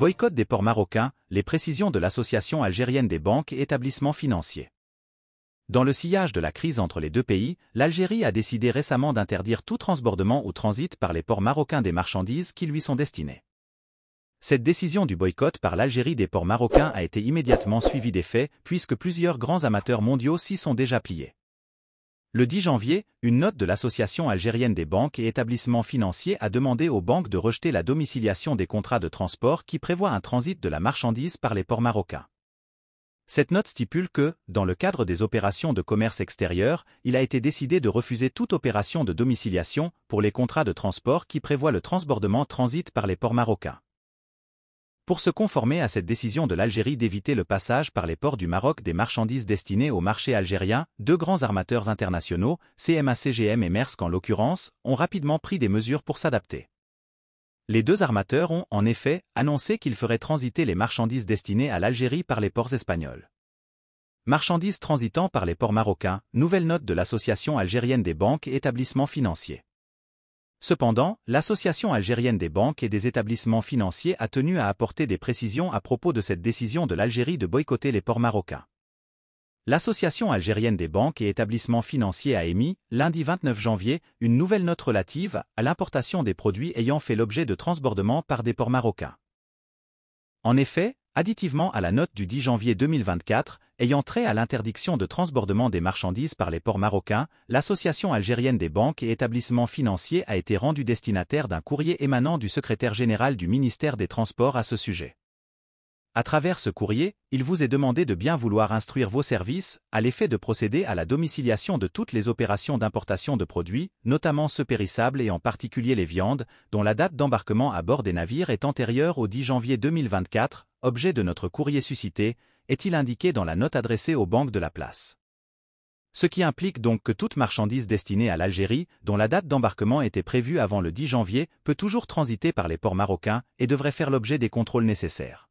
Boycott des ports marocains, les précisions de l'Association algérienne des banques et établissements financiers. Dans le sillage de la crise entre les deux pays, l'Algérie a décidé récemment d'interdire tout transbordement ou transit par les ports marocains des marchandises qui lui sont destinées. Cette décision du boycott par l'Algérie des ports marocains a été immédiatement suivie des faits, puisque plusieurs grands amateurs mondiaux s'y sont déjà pliés. Le 10 janvier, une note de l'Association algérienne des banques et établissements financiers a demandé aux banques de rejeter la domiciliation des contrats de transport qui prévoient un transit de la marchandise par les ports marocains. Cette note stipule que, dans le cadre des opérations de commerce extérieur, il a été décidé de refuser toute opération de domiciliation pour les contrats de transport qui prévoient le transbordement transit par les ports marocains pour se conformer à cette décision de l'Algérie d'éviter le passage par les ports du Maroc des marchandises destinées au marché algérien, deux grands armateurs internationaux, CMA-CGM et Maersk en l'occurrence, ont rapidement pris des mesures pour s'adapter. Les deux armateurs ont, en effet, annoncé qu'ils feraient transiter les marchandises destinées à l'Algérie par les ports espagnols. Marchandises transitant par les ports marocains, nouvelle note de l'Association algérienne des banques et établissements financiers. Cependant, l'Association algérienne des banques et des établissements financiers a tenu à apporter des précisions à propos de cette décision de l'Algérie de boycotter les ports marocains. L'Association algérienne des banques et établissements financiers a émis, lundi 29 janvier, une nouvelle note relative à l'importation des produits ayant fait l'objet de transbordements par des ports marocains. En effet, additivement à la note du 10 janvier 2024, ayant trait à l'interdiction de transbordement des marchandises par les ports marocains, l'Association algérienne des banques et établissements financiers a été rendue destinataire d'un courrier émanant du secrétaire général du ministère des Transports à ce sujet. À travers ce courrier, il vous est demandé de bien vouloir instruire vos services à l'effet de procéder à la domiciliation de toutes les opérations d'importation de produits, notamment ceux périssables et en particulier les viandes, dont la date d'embarquement à bord des navires est antérieure au 10 janvier 2024, objet de notre courrier suscité, est-il indiqué dans la note adressée aux banques de la place. Ce qui implique donc que toute marchandise destinée à l'Algérie, dont la date d'embarquement était prévue avant le 10 janvier, peut toujours transiter par les ports marocains et devrait faire l'objet des contrôles nécessaires.